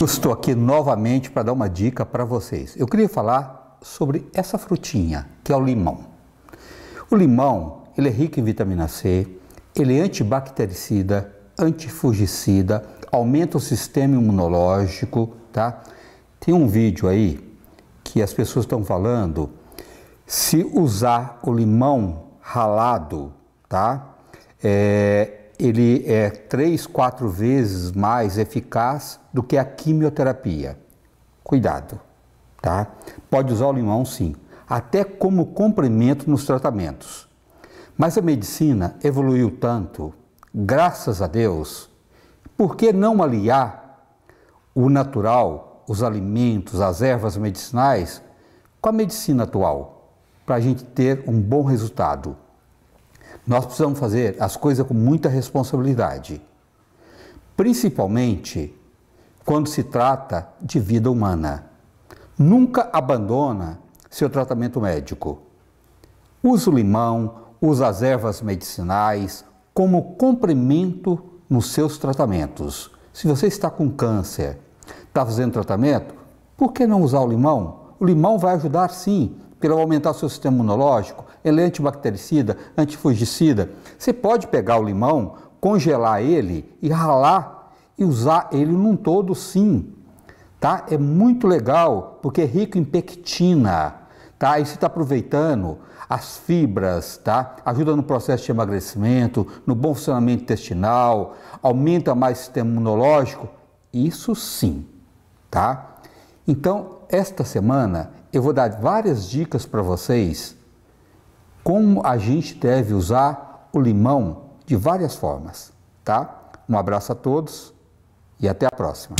Eu estou aqui novamente para dar uma dica para vocês. Eu queria falar sobre essa frutinha, que é o limão. O limão, ele é rico em vitamina C, ele é antibactericida, antifugicida, aumenta o sistema imunológico, tá? Tem um vídeo aí que as pessoas estão falando se usar o limão ralado, tá? É, ele é três, quatro vezes mais eficaz do que a quimioterapia. Cuidado, tá? Pode usar o limão sim, até como complemento nos tratamentos. Mas a medicina evoluiu tanto, graças a Deus, por que não aliar o natural, os alimentos, as ervas medicinais, com a medicina atual, para a gente ter um bom resultado? Nós precisamos fazer as coisas com muita responsabilidade, principalmente quando se trata de vida humana. Nunca abandona seu tratamento médico. Use o limão, use as ervas medicinais como complemento nos seus tratamentos. Se você está com câncer, está fazendo tratamento, por que não usar o limão? O limão vai ajudar sim, porque ele vai aumentar o seu sistema imunológico, ele é antibactericida, antifugicida. Você pode pegar o limão, congelar ele e ralar e usar ele num todo sim. Tá? É muito legal porque é rico em pectina, tá? E você está aproveitando as fibras, tá? Ajuda no processo de emagrecimento, no bom funcionamento intestinal, aumenta mais o sistema imunológico. Isso sim, tá? Então, esta semana eu vou dar várias dicas para vocês como a gente deve usar o limão de várias formas, tá? Um abraço a todos e até a próxima.